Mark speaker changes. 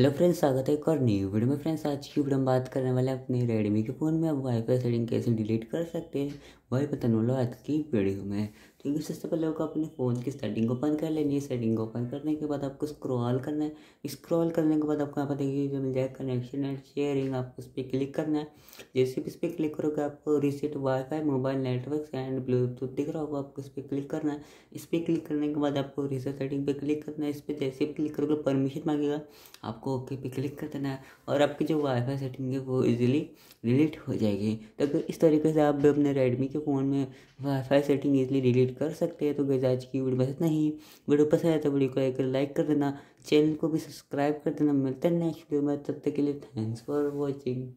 Speaker 1: hello friends स्वागत है एक और न्यू वीडियो में फ्रेंड्स आज की वीडियो में बात करने वाले हैं अपने रेडमी के फ़ोन में आप वाईफाई सेटिंग कैसे डिलीट कर सकते हैं वही बताने वाला आज की वीडियो में ठीक तो है सबसे पहले आपको अपने फ़ोन की सेटिंग ओपन कर लेनी है सेटिंग ओपन करने के बाद आपको स्क्रॉल करना है स्क्रॉल करने के बाद आपको यहाँ पर देखिए जो मिल जाएगा कनेक्शन एंड शेयरिंग आपको उस पर क्लिक करना है जैसे भी इस पर क्लिक करोगे आपको reset WiFi mobile network and bluetooth दिख रहा होगा आपको इस पर क्लिक करना है इस पर क्लिक करने के बाद आपको रिसेट सेटिंग पर क्लिक करना है इस पर जैसे भी क्लिक करोगे परमिशन मांगेगा आपको ओके पे क्लिक कर देना है और आपकी जो वाईफाई सेटिंग है वो ईजिली डिलीट हो जाएगी तो अगर इस तरीके से आप अपने रेडमी के फ़ोन में WiFi setting easily delete complete कर सकते हैं तो गैस आज की वीडियो बस इतना ही वीडियो पसंद आया तो वीडियो को एक लाइक कर देना चैनल को भी सब्सक्राइब कर देना मिलते हैं नेक्स्ट वीडियो में तब तक के लिए थैंक्स फॉर वॉचिंग